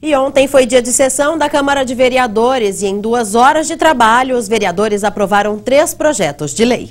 E ontem foi dia de sessão da Câmara de Vereadores e em duas horas de trabalho, os vereadores aprovaram três projetos de lei.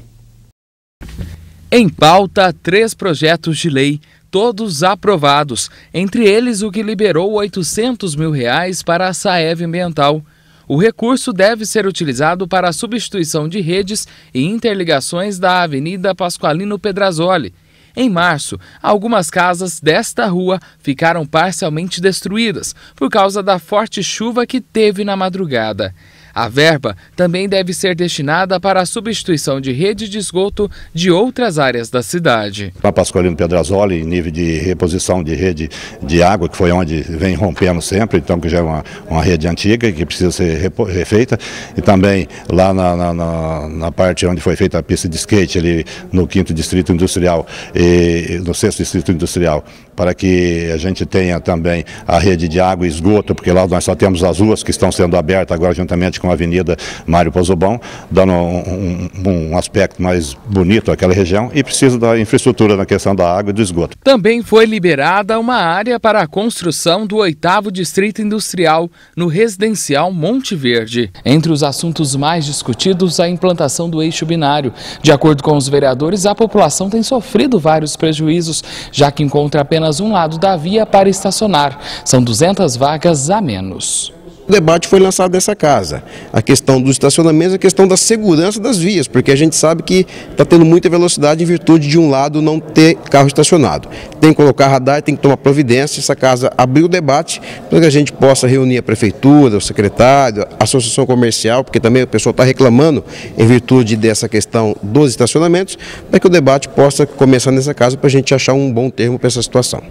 Em pauta, três projetos de lei, todos aprovados, entre eles o que liberou 800 mil reais para a Saev Ambiental. O recurso deve ser utilizado para a substituição de redes e interligações da Avenida Pasqualino Pedrazoli, em março, algumas casas desta rua ficaram parcialmente destruídas por causa da forte chuva que teve na madrugada. A verba também deve ser destinada para a substituição de rede de esgoto de outras áreas da cidade. Para Pascoalino Pedrazoli, em nível de reposição de rede de água, que foi onde vem rompendo sempre, então que já é uma, uma rede antiga que precisa ser refeita. E também lá na, na, na, parte onde foi feita a pista de skate, ali no 5 Distrito Industrial e no 6 Distrito Industrial, para que a gente tenha também a rede de água e esgoto, porque lá nós só temos as ruas que estão sendo abertas agora juntamente com com a Avenida Mário Pozobão, dando um, um, um aspecto mais bonito àquela região e precisa da infraestrutura na questão da água e do esgoto. Também foi liberada uma área para a construção do oitavo distrito industrial no residencial Monte Verde. Entre os assuntos mais discutidos, a implantação do eixo binário. De acordo com os vereadores, a população tem sofrido vários prejuízos, já que encontra apenas um lado da via para estacionar. São 200 vagas a menos. O debate foi lançado nessa casa. A questão dos estacionamentos, a questão da segurança das vias, porque a gente sabe que está tendo muita velocidade em virtude de um lado não ter carro estacionado. Tem que colocar radar, tem que tomar providência. Essa casa abriu o debate para que a gente possa reunir a prefeitura, o secretário, a associação comercial, porque também o pessoal está reclamando em virtude dessa questão dos estacionamentos, para que o debate possa começar nessa casa para a gente achar um bom termo para essa situação.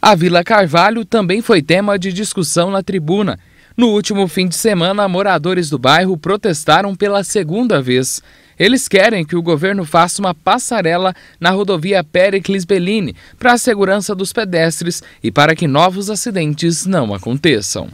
A Vila Carvalho também foi tema de discussão na tribuna. No último fim de semana, moradores do bairro protestaram pela segunda vez. Eles querem que o governo faça uma passarela na rodovia Pericles Bellini para a segurança dos pedestres e para que novos acidentes não aconteçam.